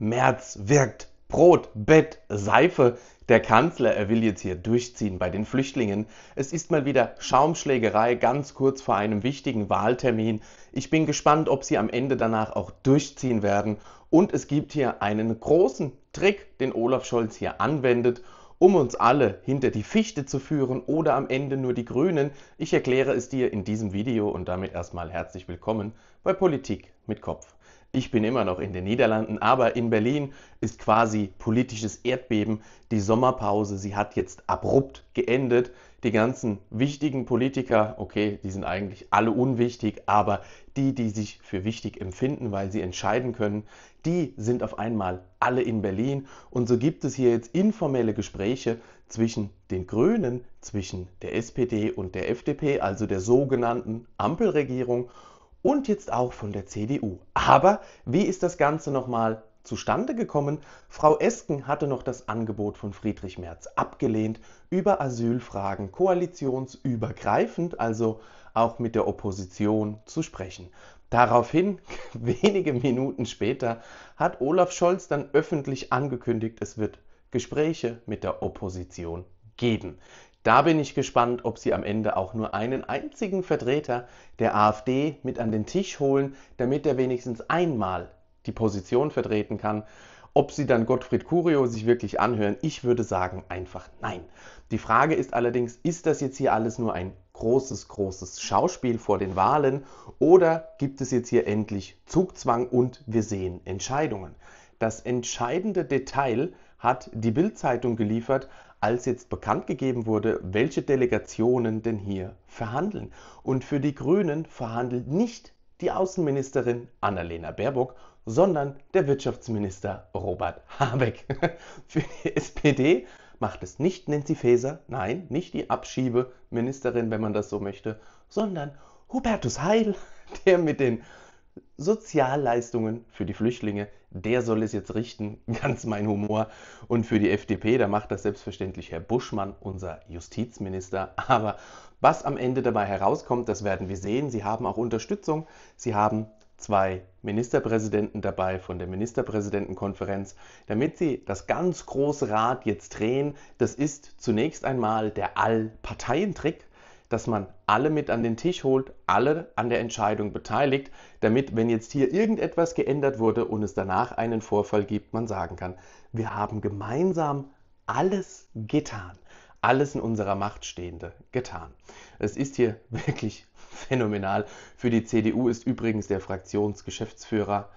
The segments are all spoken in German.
Merz wirkt. Brot, Bett, Seife. Der Kanzler, er will jetzt hier durchziehen bei den Flüchtlingen. Es ist mal wieder Schaumschlägerei ganz kurz vor einem wichtigen Wahltermin. Ich bin gespannt, ob sie am Ende danach auch durchziehen werden. Und es gibt hier einen großen Trick, den Olaf Scholz hier anwendet um uns alle hinter die Fichte zu führen oder am Ende nur die Grünen? Ich erkläre es dir in diesem Video und damit erstmal herzlich willkommen bei Politik mit Kopf. Ich bin immer noch in den Niederlanden, aber in Berlin ist quasi politisches Erdbeben. Die Sommerpause, sie hat jetzt abrupt geendet. Die ganzen wichtigen Politiker, okay, die sind eigentlich alle unwichtig, aber die, die sich für wichtig empfinden, weil sie entscheiden können, die sind auf einmal alle in Berlin. Und so gibt es hier jetzt informelle Gespräche zwischen den Grünen, zwischen der SPD und der FDP, also der sogenannten Ampelregierung und jetzt auch von der CDU. Aber wie ist das Ganze nochmal zustande gekommen? Frau Esken hatte noch das Angebot von Friedrich Merz abgelehnt, über Asylfragen koalitionsübergreifend, also auch mit der Opposition zu sprechen. Daraufhin, wenige Minuten später, hat Olaf Scholz dann öffentlich angekündigt, es wird Gespräche mit der Opposition geben. Da bin ich gespannt, ob sie am Ende auch nur einen einzigen Vertreter der AfD mit an den Tisch holen, damit er wenigstens einmal die Position vertreten kann. Ob sie dann Gottfried Curio sich wirklich anhören, ich würde sagen einfach nein. Die Frage ist allerdings, ist das jetzt hier alles nur ein großes, großes Schauspiel vor den Wahlen oder gibt es jetzt hier endlich Zugzwang und wir sehen Entscheidungen? Das entscheidende Detail hat die Bild-Zeitung geliefert als jetzt bekannt gegeben wurde, welche Delegationen denn hier verhandeln. Und für die Grünen verhandelt nicht die Außenministerin Annalena Baerbock, sondern der Wirtschaftsminister Robert Habeck. für die SPD macht es nicht Nancy Faeser, nein, nicht die Abschiebeministerin, wenn man das so möchte, sondern Hubertus Heil, der mit den Sozialleistungen für die Flüchtlinge, der soll es jetzt richten, ganz mein Humor. Und für die FDP, da macht das selbstverständlich Herr Buschmann, unser Justizminister. Aber was am Ende dabei herauskommt, das werden wir sehen. Sie haben auch Unterstützung. Sie haben zwei Ministerpräsidenten dabei von der Ministerpräsidentenkonferenz, damit sie das ganz große Rad jetzt drehen. Das ist zunächst einmal der Allparteientrick dass man alle mit an den Tisch holt, alle an der Entscheidung beteiligt, damit, wenn jetzt hier irgendetwas geändert wurde und es danach einen Vorfall gibt, man sagen kann, wir haben gemeinsam alles getan, alles in unserer Macht Stehende getan. Es ist hier wirklich phänomenal. Für die CDU ist übrigens der Fraktionsgeschäftsführer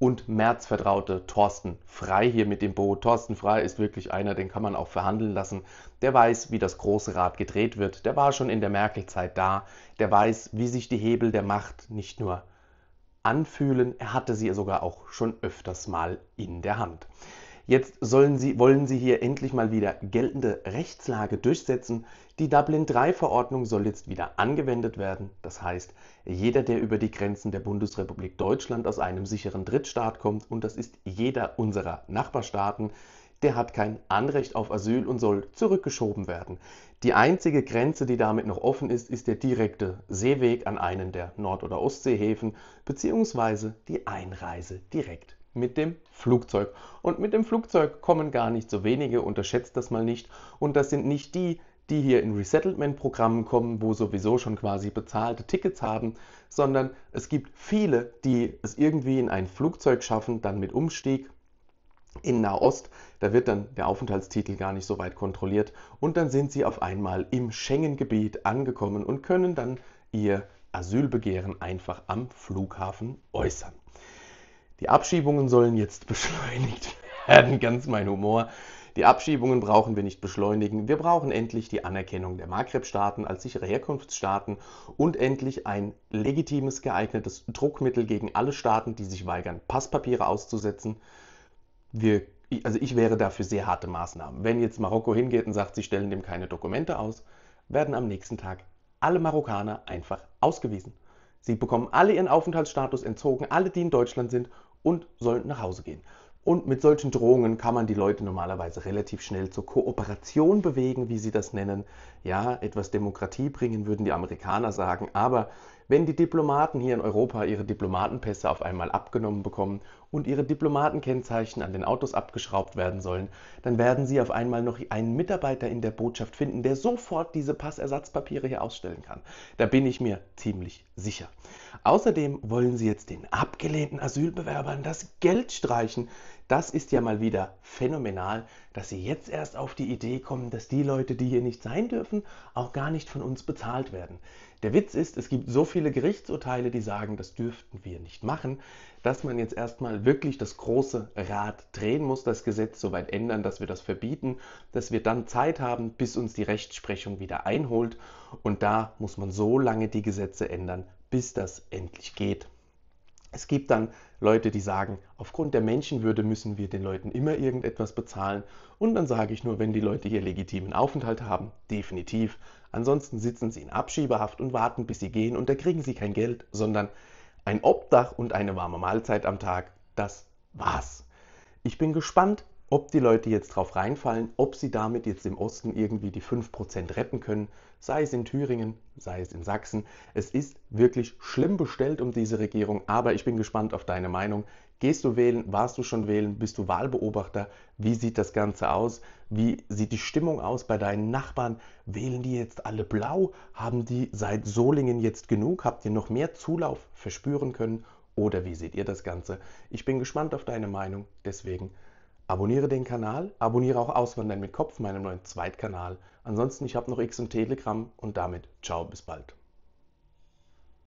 und März-Vertraute Thorsten Frei hier mit dem Boot. Thorsten Frei ist wirklich einer, den kann man auch verhandeln lassen. Der weiß, wie das große Rad gedreht wird. Der war schon in der Merkel-Zeit da. Der weiß, wie sich die Hebel der Macht nicht nur anfühlen, er hatte sie sogar auch schon öfters mal in der Hand. Jetzt sollen sie, wollen sie hier endlich mal wieder geltende Rechtslage durchsetzen. Die Dublin-3-Verordnung soll jetzt wieder angewendet werden. Das heißt, jeder, der über die Grenzen der Bundesrepublik Deutschland aus einem sicheren Drittstaat kommt, und das ist jeder unserer Nachbarstaaten, der hat kein Anrecht auf Asyl und soll zurückgeschoben werden. Die einzige Grenze, die damit noch offen ist, ist der direkte Seeweg an einen der Nord- oder Ostseehäfen bzw. die Einreise direkt mit dem Flugzeug. Und mit dem Flugzeug kommen gar nicht so wenige, unterschätzt das mal nicht. Und das sind nicht die, die hier in Resettlement-Programmen kommen, wo sowieso schon quasi bezahlte Tickets haben, sondern es gibt viele, die es irgendwie in ein Flugzeug schaffen, dann mit Umstieg in Nahost. Da wird dann der Aufenthaltstitel gar nicht so weit kontrolliert und dann sind sie auf einmal im Schengen-Gebiet angekommen und können dann ihr Asylbegehren einfach am Flughafen äußern. Die Abschiebungen sollen jetzt beschleunigt werden, ganz mein Humor. Die Abschiebungen brauchen wir nicht beschleunigen. Wir brauchen endlich die Anerkennung der Maghreb-Staaten als sichere Herkunftsstaaten und endlich ein legitimes, geeignetes Druckmittel gegen alle Staaten, die sich weigern, Passpapiere auszusetzen. Wir, also ich wäre dafür sehr harte Maßnahmen. Wenn jetzt Marokko hingeht und sagt, sie stellen dem keine Dokumente aus, werden am nächsten Tag alle Marokkaner einfach ausgewiesen. Sie bekommen alle ihren Aufenthaltsstatus entzogen, alle, die in Deutschland sind und sollen nach Hause gehen. Und mit solchen Drohungen kann man die Leute normalerweise relativ schnell zur Kooperation bewegen, wie sie das nennen. Ja, etwas Demokratie bringen, würden die Amerikaner sagen. Aber wenn die Diplomaten hier in Europa ihre Diplomatenpässe auf einmal abgenommen bekommen und ihre Diplomatenkennzeichen an den Autos abgeschraubt werden sollen, dann werden sie auf einmal noch einen Mitarbeiter in der Botschaft finden, der sofort diese Passersatzpapiere hier ausstellen kann. Da bin ich mir ziemlich sicher. Außerdem wollen sie jetzt den abgelehnten Asylbewerbern das Geld streichen. Das ist ja mal wieder phänomenal dass sie jetzt erst auf die Idee kommen, dass die Leute, die hier nicht sein dürfen, auch gar nicht von uns bezahlt werden. Der Witz ist, es gibt so viele Gerichtsurteile, die sagen, das dürften wir nicht machen, dass man jetzt erstmal wirklich das große Rad drehen muss, das Gesetz so weit ändern, dass wir das verbieten, dass wir dann Zeit haben, bis uns die Rechtsprechung wieder einholt. Und da muss man so lange die Gesetze ändern, bis das endlich geht. Es gibt dann Leute, die sagen, aufgrund der Menschenwürde müssen wir den Leuten immer irgendetwas bezahlen. Und dann sage ich nur, wenn die Leute hier legitimen Aufenthalt haben, definitiv. Ansonsten sitzen sie in Abschiebehaft und warten, bis sie gehen und da kriegen sie kein Geld, sondern ein Obdach und eine warme Mahlzeit am Tag. Das war's. Ich bin gespannt, ob die Leute jetzt drauf reinfallen, ob sie damit jetzt im Osten irgendwie die 5% retten können, sei es in Thüringen, sei es in Sachsen. Es ist wirklich schlimm bestellt um diese Regierung, aber ich bin gespannt auf deine Meinung. Gehst du wählen? Warst du schon wählen? Bist du Wahlbeobachter? Wie sieht das Ganze aus? Wie sieht die Stimmung aus bei deinen Nachbarn? Wählen die jetzt alle blau? Haben die seit Solingen jetzt genug? Habt ihr noch mehr Zulauf verspüren können? Oder wie seht ihr das Ganze? Ich bin gespannt auf deine Meinung, deswegen Abonniere den Kanal, abonniere auch Auswandern mit Kopf, meinem neuen Zweitkanal. Ansonsten, ich habe noch X und Telegram und damit ciao, bis bald.